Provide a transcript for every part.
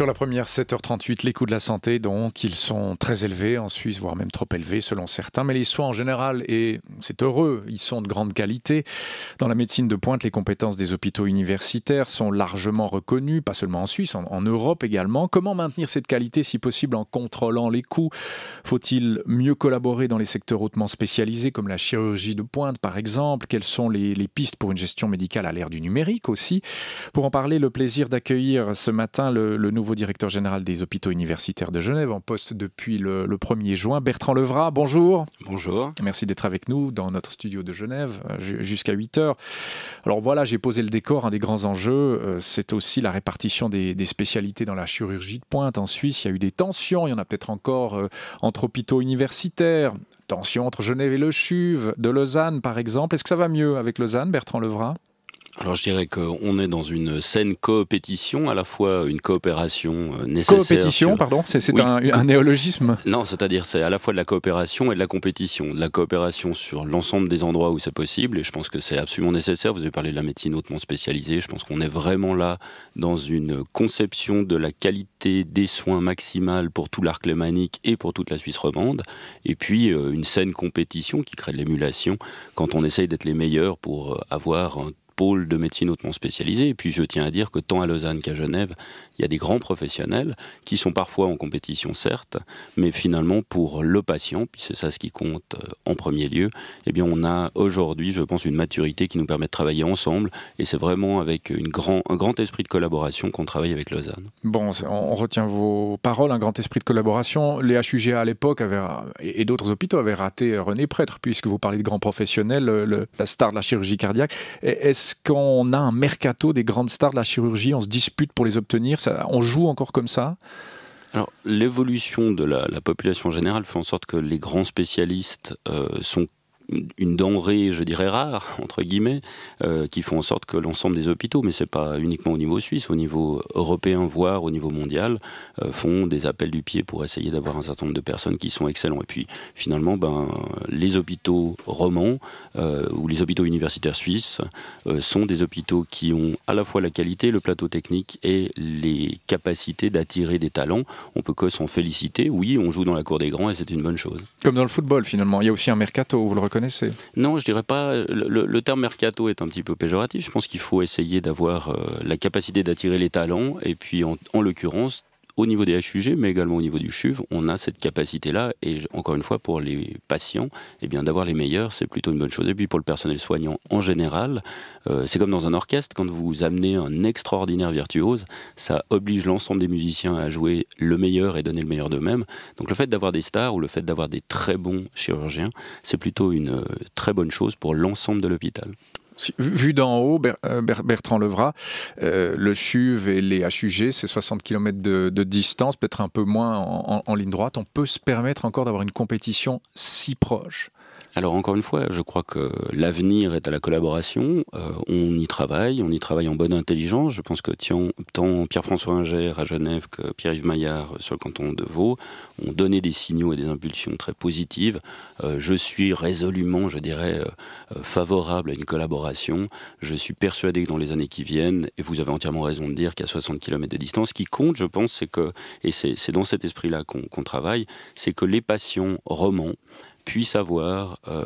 Sur la première, 7h38, les coûts de la santé, donc, ils sont très élevés en Suisse, voire même trop élevés selon certains, mais les soins en général, et c'est heureux, ils sont de grande qualité. Dans la médecine de pointe, les compétences des hôpitaux universitaires sont largement reconnues, pas seulement en Suisse, en, Europe également. Comment maintenir cette qualité si possible en contrôlant les coûts Faut-il mieux collaborer dans les secteurs hautement spécialisés comme la chirurgie de pointe par exemple Quelles sont les, pistes pour une gestion médicale à l'ère du numérique aussi Pour en parler, le plaisir d'accueillir ce matin le nouveau directeur général des hôpitaux universitaires de Genève, en poste depuis le, 1er juin. Bertrand Levrat, bonjour. Bonjour. Merci d'être avec nous dans notre studio de Genève euh, jusqu'à 8 heures. Alors voilà, j'ai posé le décor, un des grands enjeux, euh, c'est aussi la répartition des, des, spécialités dans la chirurgie de pointe en Suisse. Il y a eu des tensions, il y en a peut-être encore euh, entre hôpitaux universitaires, tensions entre Genève et le CHUV, de Lausanne par exemple. Est-ce que ça va mieux avec Lausanne, Bertrand Levrat alors je dirais qu'on est dans une saine coopétition, à la fois une coopération euh, nécessaire. Coopétition, pardon, c'est un, néologisme Non, c'est-à-dire c'est à la fois de la coopération et de la compétition. De la coopération sur l'ensemble des endroits où c'est possible, et je pense que c'est absolument nécessaire. Vous avez parlé de la médecine hautement spécialisée, je pense qu'on est vraiment là dans une conception de la qualité des soins maximales pour tout l'arc lémanique et pour toute la Suisse romande, et puis euh, une saine compétition qui crée de l'émulation quand on essaye d'être les meilleurs pour euh, avoir de médecine hautement spécialisée. Et puis je tiens à dire que tant à Lausanne qu'à Genève, il y a des grands professionnels qui sont parfois en compétition, certes, mais finalement pour le patient, puis c'est ça ce qui compte euh, en premier lieu, eh bien on a aujourd'hui, je pense, une maturité qui nous permet de travailler ensemble. Et c'est vraiment avec une grand, un grand esprit de collaboration qu'on travaille avec Lausanne. Bon, on retient vos paroles, un grand esprit de collaboration. Les HUGA à l'époque et d'autres hôpitaux avaient raté euh, René Prêtre, puisque vous parlez de grands professionnels, euh, la star de la chirurgie cardiaque. Est-ce quand on a un mercato des grandes stars de la chirurgie On se dispute pour les obtenir. Ça, on joue encore comme ça alors, l'évolution de la, population générale fait en sorte que les grands spécialistes euh, sont une denrée, je dirais, rare, entre guillemets, euh, qui font en sorte que l'ensemble des hôpitaux, mais ce n'est pas uniquement au niveau suisse, au niveau européen, voire au niveau mondial, euh, font des appels du pied pour essayer d'avoir un certain nombre de personnes qui sont excellents. Et puis, finalement, ben, les hôpitaux romans euh, ou les hôpitaux universitaires suisses sont des hôpitaux qui ont à la fois la qualité, le plateau technique et les capacités d'attirer des talents. On peut que s'en féliciter. Oui, on joue dans la cour des grands et c'est une bonne chose. Comme dans le football, finalement. Il y a aussi un mercato, vous le reconnaissez non, je dirais pas. Le, terme mercato est un petit peu péjoratif. Je pense qu'il faut essayer d'avoir euh, la capacité d'attirer les talents. Et puis, en l'occurrence, au niveau des HUG, mais également au niveau du CHUV, on a cette capacité-là. Et encore une fois, pour les patients, eh bien d'avoir les meilleurs, c'est plutôt une bonne chose. Et puis pour le personnel soignant en général, euh, c'est comme dans un orchestre, quand vous amenez un extraordinaire virtuose, ça oblige l'ensemble des musiciens à jouer le meilleur et donner le meilleur d'eux-mêmes. Donc le fait d'avoir des stars ou le fait d'avoir des très bons chirurgiens, c'est plutôt une euh, très bonne chose pour l'ensemble de l'hôpital. Vu d'en haut, euh, Bertrand Levra, euh, le CHUV et les HUG, c'est 60 km de, distance, peut-être un peu moins en, ligne droite. On peut se permettre encore d'avoir une compétition si proche alors encore une fois, je crois que l'avenir est à la collaboration. Euh, on y travaille, on y travaille en bonne intelligence. Je pense que tiens, tant Pierre-François Inger à Genève que Pierre-Yves Maillard sur le canton de Vaud ont donné des signaux et des impulsions très positives. Euh, je suis résolument, je dirais, euh, favorable à une collaboration. Je suis persuadé que dans les années qui viennent, et vous avez entièrement raison de dire qu'à 60 km de distance, ce qui compte, je pense, c'est que, et c'est dans cet esprit-là qu'on travaille, c'est que les passions romans puisse avoir euh,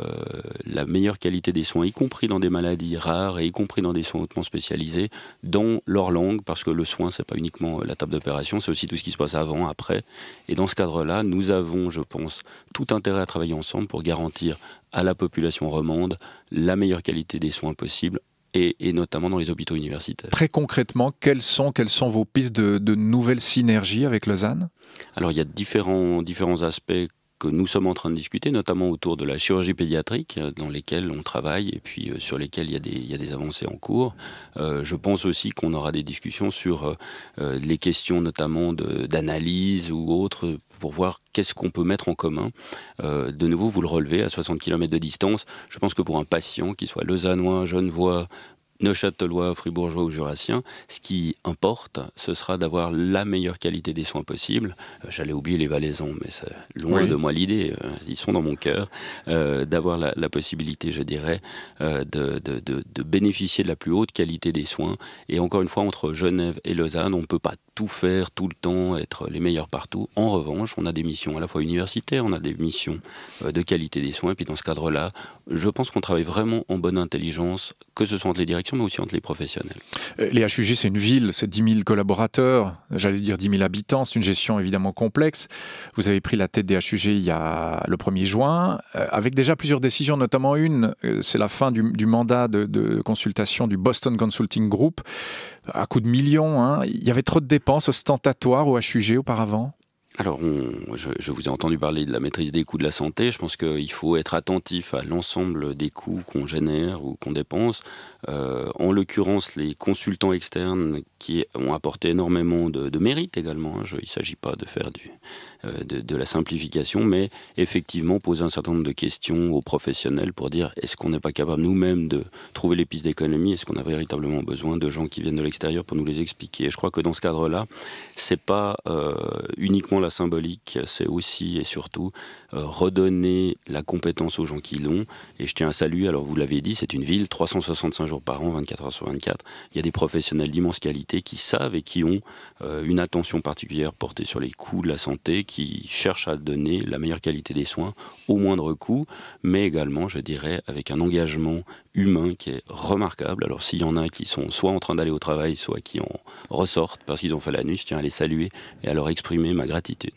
la meilleure qualité des soins, y compris dans des maladies rares et y compris dans des soins hautement spécialisés, dans leur langue, parce que le soin, c'est pas uniquement la table d'opération, c'est aussi tout ce qui se passe avant, après. Et dans ce cadre-là, nous avons, je pense, tout intérêt à travailler ensemble pour garantir à la population romande la meilleure qualité des soins possible et, notamment dans les hôpitaux universitaires. Très concrètement, quelles sont, quelles sont vos pistes de, nouvelles synergies avec Lausanne Alors il y a différents, différents aspects que nous sommes en train de discuter, notamment autour de la chirurgie pédiatrique, euh, dans lesquelles on travaille et puis euh, sur lesquelles il y a des, avancées en cours. Euh, je pense aussi qu'on aura des discussions sur les questions notamment d'analyse ou autres pour voir qu'est-ce qu'on peut mettre en commun. de nouveau, vous le relevez, à 60 km de distance, je pense que pour un patient, qu'il soit lausannois, genevois, neuchâtelois, fribourgeois ou jurassien, ce qui importe, ce sera d'avoir la meilleure qualité des soins possible. Euh, j'allais oublier les valaisons, mais c'est loin de moi l'idée, euh, ils sont dans mon cœur, euh, d'avoir la, possibilité, je dirais, de, de, bénéficier de la plus haute qualité des soins. Et encore une fois, entre Genève et Lausanne, on ne peut pas tout faire tout le temps, être les meilleurs partout. En revanche, on a des missions à la fois universitaires, on a des missions de qualité des soins. Et puis dans ce cadre-là, je pense qu'on travaille vraiment en bonne intelligence, que ce soit entre les directions mais aussi entre les professionnels. Euh, les HUG, c'est une ville, c'est 10 000 collaborateurs, j'allais dire 10 000 habitants, c'est une gestion évidemment complexe. Vous avez pris la tête des HUG il y a, le 1er juin, euh, avec déjà plusieurs décisions, notamment une, euh, c'est la fin du, mandat de, consultation du Boston Consulting Group, à coup de millions. Hein. Il y avait trop de dépenses ostentatoires aux HUG auparavant alors, je, je, vous ai entendu parler de la maîtrise des coûts de la santé. Je pense qu'il faut être attentif à l'ensemble des coûts qu'on génère ou qu'on dépense. Euh, en l'occurrence, les consultants externes qui ont apporté énormément de, mérite également. Hein. il ne s'agit pas de faire euh, de, la simplification, mais effectivement poser un certain nombre de questions aux professionnels pour dire est-ce qu'on n'est pas capable nous-mêmes de trouver les pistes d'économie Est-ce qu'on a véritablement besoin de gens qui viennent de l'extérieur pour nous les expliquer Et je crois que dans ce cadre-là, ce n'est pas euh, uniquement la symbolique, c'est aussi et surtout redonner la compétence aux gens qui l'ont. Et je tiens à saluer, alors vous l'avez dit, c'est une ville, 365 jours par an, 24 heures sur 24. Il y a des professionnels d'immense qualité qui savent et qui ont euh, une attention particulière portée sur les coûts de la santé, qui cherchent à donner la meilleure qualité des soins au moindre coût, mais également, je dirais, avec un engagement humain qui est remarquable. Alors s'il y en a qui sont soit en train d'aller au travail, soit qui en ressortent parce qu'ils ont fait la nuit, je tiens à les saluer et à leur exprimer ma gratitude.